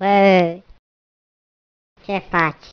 Ué. Chefate.